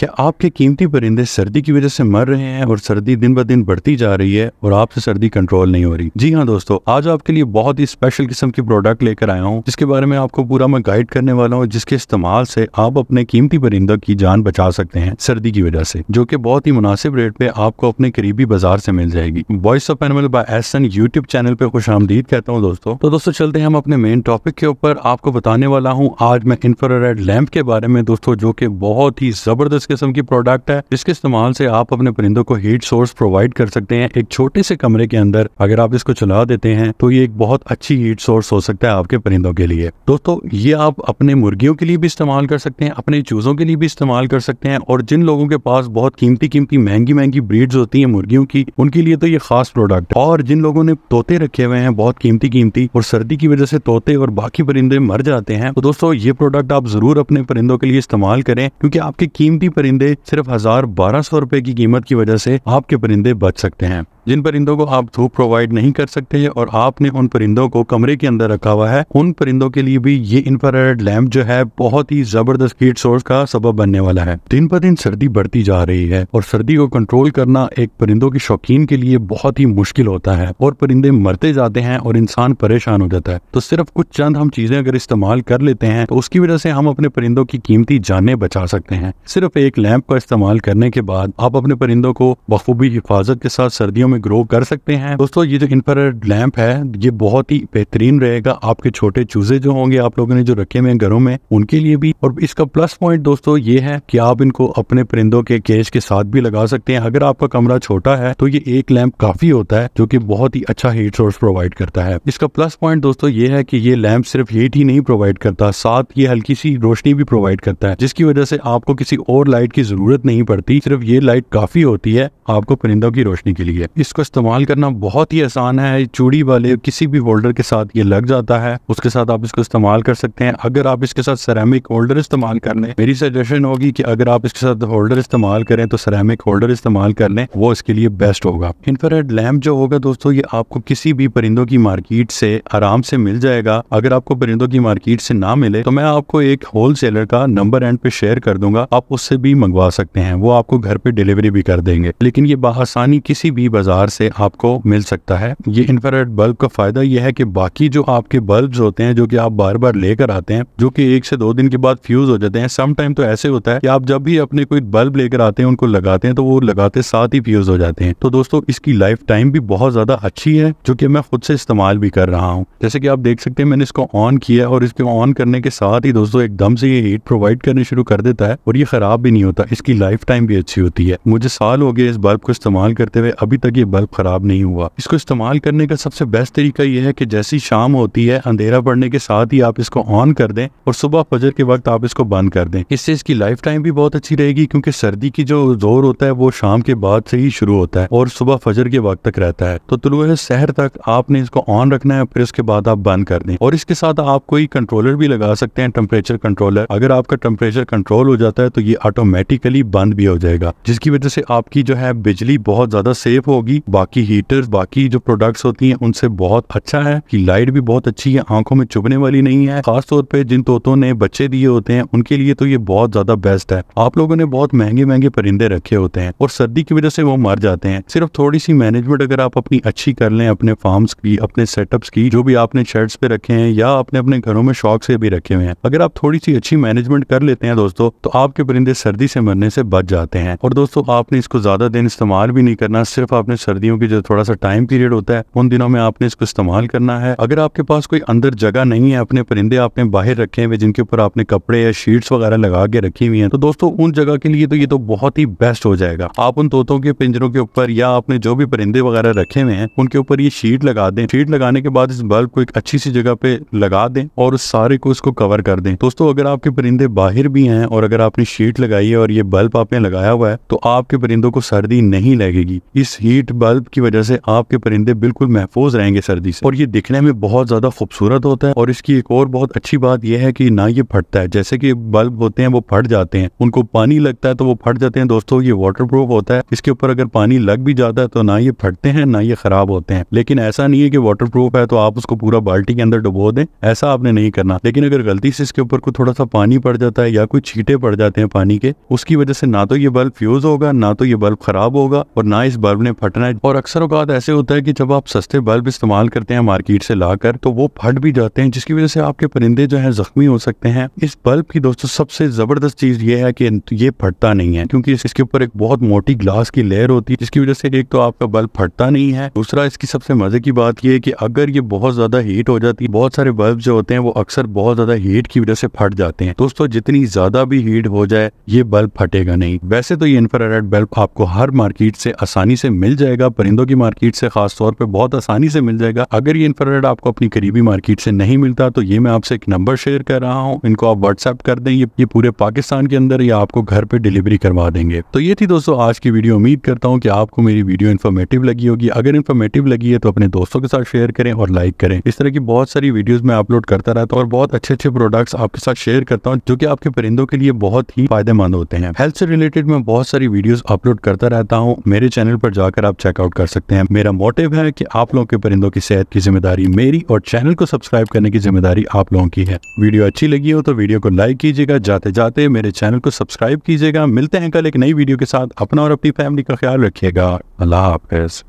क्या आपके कीमती परिंदे सर्दी की वजह से मर रहे हैं और सर्दी दिन ब दिन बढ़ती जा रही है और आपसे सर्दी कंट्रोल नहीं हो रही जी हाँ दोस्तों आज आपके लिए बहुत ही स्पेशल किस्म की प्रोडक्ट लेकर आया हूँ जिसके बारे में आपको पूरा मैं गाइड करने वाला हूँ जिसके इस्तेमाल से आप अपने कीमती परिंदों की जान बचा सकते हैं सर्दी की वजह से जो की बहुत ही मुनासिब रेट पे आपको अपने करीबी बाजार से मिल जाएगी voice of animal by an YouTube channel पे खुश आमदीद कहता हूँ दोस्तों तो दोस्तों चलते हैं हम अपने मेन टॉपिक के ऊपर आपको बताने वाला हूँ आज मैं इन्फ्रारेड लैम्प के बारे में दोस्तों जो की बहुत ही जबरदस्त किस्म की प्रोडक्ट है जिसके इस्तेमाल से आप अपने परिंदों को हीट सोर्स प्रोवाइड कर सकते हैं एक छोटे से कमरे के अंदर अगर आप इसको चला देते हैं तो ये एक बहुत अच्छी हीट सोर्स हो सकता है आपके परिंदों के लिए दोस्तों ये आप अपने मुर्गियों के लिए भी इस्तेमाल कर सकते हैं अपने चूजों के लिए भी इस्तेमाल कर सकते हैं और जिन लोगों के पास बहुत कीमती कीमती महंगी महंगी ब्रीड्स होती है मुर्गियों की उनके लिए तो ये खास प्रोडक्ट है और जिन लोगों ने तोते रखे हुए हैं बहुत कीमती कीमती और सर्दी की वजह से तोते और बाकी परिंदे मर जाते हैं तो दोस्तों ये प्रोडक्ट आप जरूर अपने परिंदों के लिए इस्तेमाल करें क्योंकि आपके कीमती परिंदे सिर्फ हजार बारह सौ रुपए की कीमत की वजह से आपके परिंदे बच सकते हैं जिन परिंदों को आप धूप प्रोवाइड नहीं कर सकते और आपने उन परिंदों को कमरे के अंदर रखा हुआ है उन परिंदों के लिए भी ये इंफ्रारेड लैम्प जो है बहुत ही जबरदस्त हीट सोर्स का सबब बनने वाला है दिन ब दिन सर्दी बढ़ती जा रही है और सर्दी को कंट्रोल करना एक परिंदों के शौकीन के लिए बहुत ही मुश्किल होता है और परिंदे मरते जाते हैं और इंसान परेशान हो जाता है तो सिर्फ कुछ चंद हम चीजें अगर इस्तेमाल कर लेते हैं तो उसकी वजह से हम अपने परिंदों की कीमती जाने बचा सकते हैं सिर्फ एक लैम्प का इस्तेमाल करने के बाद आप अपने परिंदों को बखूबी हिफाजत के साथ सर्दियों में में ग्रो कर सकते हैं दोस्तों ये जो इन्फ्रारेड लैंप है ये बहुत ही बेहतरीन रहेगा आपके छोटे चूजे जो होंगे आप लोगों ने जो रखे हुए घरों में उनके लिए भी और इसका प्लस पॉइंट दोस्तों ये है कि आप इनको अपने परिंदों के केज के साथ भी लगा सकते हैं अगर आपका कमरा छोटा है तो ये एक लैम्प काफी होता है जो की बहुत ही अच्छा हीट सोर्स प्रोवाइड करता है इसका प्लस पॉइंट दोस्तों ये है की ये लैंप सिर्फ हीट ही नहीं प्रोवाइड करता साथ ये हल्की सी रोशनी भी प्रोवाइड करता है जिसकी वजह से आपको किसी और लाइट की जरूरत नहीं पड़ती सिर्फ ये लाइट काफी होती है आपको परिंदों की रोशनी के लिए इसको इस्तेमाल करना बहुत ही आसान है चूड़ी वाले किसी भी होल्डर के साथ ये लग जाता है उसके साथ आप इसको इस्तेमाल कर सकते हैं अगर आप इसके साथ सेरेमिक होल्डर इस्तेमाल कर लें मेरी सजेशन होगी कि अगर आप इसके साथ होल्डर इस्तेमाल करें तो सरेमिक होल्डर इस्तेमाल कर लें वो इसके लिए बेस्ट होगा इन्फ्रेड लैम्प जो होगा दोस्तों ये आपको किसी भी परिंदों की मार्केट से आराम से मिल जाएगा अगर आपको परिंदों की मार्केट से ना मिले तो मैं आपको एक होलसेलर का नंबर एंड पे शेयर कर दूंगा आप उससे भी मंगवा सकते हैं वो आपको घर पे डिलीवरी भी कर देंगे लेकिन ये बासानी किसी भी बाजार बाज़ार से आपको मिल सकता है ये इंफ्रारेड बल्ब का फ़ायदा यह है कि बाकी जो आपके बल्ब होते हैं जो कि आप बार बार लेकर आते हैं जो कि एक से दो दिन के बाद फ्यूज़ हो जाते हैं सम टाइम तो ऐसे होता है कि आप जब भी अपने कोई बल्ब लेकर आते हैं उनको लगाते हैं तो वो लगाते साथ ही फ्यूज़ हो जाते हैं तो दोस्तों इसकी लाइफ टाइम भी बहुत ज़्यादा अच्छी है जो की मैं खुद से इस्तेमाल भी कर रहा हूँ जैसे की आप देख सकते हैं मैंने इसको ऑन किया और इसको ऑन करने के साथ ही दोस्तों एकदम से ये हीट प्रोवाइड करने शुरू कर देता है और ये ख़राब भी नहीं होता इसकी लाइफ टाइम भी अच्छी होती है मुझे साल हो गए इस बल्ब को इस्तेमाल करते हुए अभी तक ये बल्ब ख़राब नहीं हुआ इसको इस्तेमाल करने का सबसे बेस्ट तरीका यह है कि जैसी शाम होती है अंधेरा पड़ने के साथ ही आप इसको ऑन कर दें और सुबह फजर के वक्त आप इसको बंद कर दें इससे इसकी लाइफ टाइम भी बहुत अच्छी रहेगी क्योंकि सर्दी की जो जोर होता है वो शाम के बाद से ही शुरू होता है और सुबह फजर के वक्त तक रहता है तो तुलुए शहर तक आपने इसको ऑन रखना है फिर उसके बाद आप बंद कर दें और इसके साथ आप कोई कंट्रोलर भी लगा सकते हैं टेम्परेचर कंट्रोलर अगर आपका टेम्परेचर कंट्रोल हो जाता है तो ये ऑटोमेटिकली बंद भी हो जाएगा जिसकी वजह से आपकी जो है बिजली बहुत ज्यादा सेफ होगी होगी बाकी हीटर्स बाकी जो प्रोडक्ट्स होती हैं उनसे बहुत अच्छा है कि लाइट भी बहुत अच्छी है आंखों में चुभने वाली नहीं है खासतौर पर जिन तोतों ने बच्चे दिए होते हैं उनके लिए तो ये बहुत ज्यादा बेस्ट है आप लोगों ने बहुत महंगे महंगे परिंदे रखे होते हैं और सर्दी की वजह से वो मर जाते हैं सिर्फ थोड़ी सी मैनेजमेंट अगर आप अपनी अच्छी कर लें अपने फार्म्स की अपने सेटअप्स की जो भी आपने शर्ट्स पे रखे हैं या आपने अपने घरों में शौक से भी रखे हुए हैं अगर आप थोड़ी सी अच्छी मैनेजमेंट कर लेते हैं दोस्तों तो आपके परिंदे सर्दी से मरने से बच जाते हैं और दोस्तों आपने इसको ज्यादा दिन इस्तेमाल भी नहीं करना सिर्फ आपने सर्दियों की जो थोड़ा सा टाइम पीरियड होता है उन दिनों में आपने इसको इस्तेमाल करना है अगर आपके पास कोई अंदर जगह नहीं है अपने परिंदे आपने बाहर रखे हुए जिनके ऊपर आपने कपड़े या शीट्स वगैरह लगा के रखी हुई है तो दोस्तों उन जगह के लिए तो ये तो बहुत ही बेस्ट हो जाएगा आप उन तोतों के पिंजरों के ऊपर या आपने जो भी परिंदे वगैरह रखे हुए हैं उनके ऊपर ये शीट लगा दें शीट लगाने के बाद इस बल्ब को एक अच्छी सी जगह पे लगा दें और उस सारे को उसको कवर कर दें दोस्तों अगर आपके परिंदे बाहर भी हैं और अगर आपने शीट लगाई है और ये बल्ब आपने लगाया हुआ है तो आपके परिंदों को सर्दी नहीं लगेगी इस हीट लाइट बल्ब की वजह से आपके परिंदे बिल्कुल महफूज रहेंगे सर्दी से और ये दिखने में बहुत ज्यादा खूबसूरत होता है और इसकी एक और बहुत अच्छी बात यह है कि ना ये फटता है जैसे कि बल्ब होते हैं वो फट जाते हैं उनको पानी लगता है तो वो फट जाते हैं दोस्तों ये वाटर प्रूफ होता है इसके ऊपर अगर पानी लग भी जाता है तो ना ये फटते हैं ना ये खराब होते हैं लेकिन ऐसा नहीं है कि वाटर प्रूफ है तो आप उसको पूरा बाल्टी के अंदर डुबो दें ऐसा आपने नहीं करना लेकिन अगर गलती से इसके ऊपर कोई थोड़ा सा पानी पड़ जाता है या कोई छीटे पड़ जाते हैं पानी के उसकी वजह से ना तो ये बल्ब फ्यूज होगा ना तो ये बल्ब खराब होगा और ना इस बल्ब ने फटना करना और अक्सर अवकात ऐसे होता है कि जब आप सस्ते बल्ब इस्तेमाल करते हैं मार्केट से लाकर तो वो फट भी जाते हैं जिसकी वजह से आपके परिंदे जो है जख्मी हो सकते हैं इस बल्ब की दोस्तों सबसे जबरदस्त चीज ये है कि ये फटता नहीं है क्योंकि इसके ऊपर एक बहुत मोटी ग्लास की लेयर होती है जिसकी वजह से एक तो आपका बल्ब फटता नहीं है दूसरा इसकी सबसे मजे की बात यह है कि अगर ये बहुत ज्यादा हीट हो जाती है बहुत सारे बल्ब जो होते हैं वो अक्सर बहुत ज्यादा हीट की वजह से फट जाते हैं दोस्तों जितनी ज्यादा भी हीट हो जाए ये बल्ब फटेगा नहीं वैसे तो ये इन्फ्रारेड बल्ब आपको हर मार्केट से आसानी से मिल जाए जाएगा परिंदों की मार्केट से खास तौर पे बहुत आसानी से मिल जाएगा अगर ये इंफ्रारेड आपको अपनी करीबी मार्केट से नहीं मिलता तो ये मैं आपसे एक नंबर शेयर कर रहा हूँ इनको आप व्हाट्सएप कर दें ये, ये पूरे पाकिस्तान के अंदर या आपको घर पे डिलीवरी करवा देंगे तो ये थी दोस्तों आज की वीडियो उम्मीद करता हूँ की आपको मेरी वीडियो इन्फॉर्मेटिव लगी होगी अगर इन्फॉर्मेटिव लगी है तो अपने दोस्तों के साथ शेयर करें और लाइक करें इस तरह की बहुत सारी वीडियोज मैं अपलोड करता रहता हूँ और बहुत अच्छे अच्छे प्रोडक्ट्स आपके साथ शेयर करता हूँ जो की आपके परिंदों के लिए बहुत ही फायदेमंद होते हैं हेल्थ से रिलेटेड मैं बहुत सारी वीडियो अपलोड करता रहता हूँ मेरे चैनल पर जाकर आप चेकआउट कर सकते हैं मेरा मोटिव है कि आप लोगों के परिंदों की सेहत की जिम्मेदारी मेरी और चैनल को सब्सक्राइब करने की जिम्मेदारी आप लोगों की है वीडियो अच्छी लगी हो तो वीडियो को लाइक कीजिएगा जाते जाते मेरे चैनल को सब्सक्राइब कीजिएगा मिलते हैं कल एक नई वीडियो के साथ अपना और अपनी फैमिली का ख्याल रखिएगा अल्लाह हाफिज़